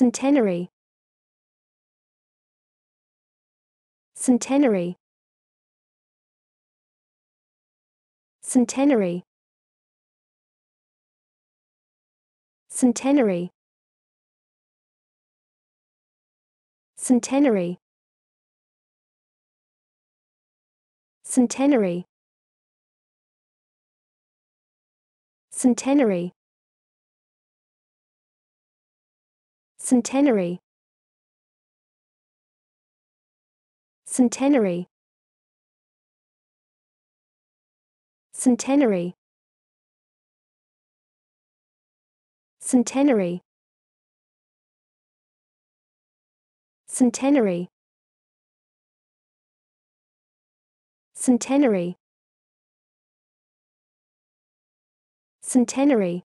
Centenary Centenary Centenary Centenary Centenary Centenary Centenary Centenary Centenary Centenary Centenary Centenary Centenary Centenary